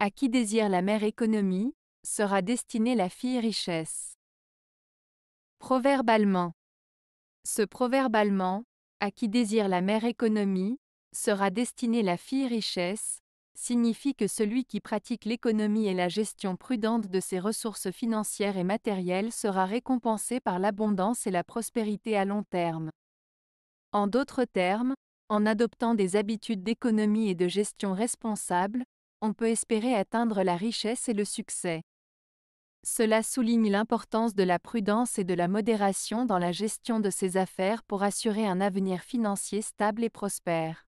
À qui désire la mère économie, sera destinée la fille richesse. Proverbe allemand. Ce proverbe allemand, à qui désire la mère économie, sera destinée la fille richesse, signifie que celui qui pratique l'économie et la gestion prudente de ses ressources financières et matérielles sera récompensé par l'abondance et la prospérité à long terme. En d'autres termes, en adoptant des habitudes d'économie et de gestion responsable, on peut espérer atteindre la richesse et le succès. Cela souligne l'importance de la prudence et de la modération dans la gestion de ses affaires pour assurer un avenir financier stable et prospère.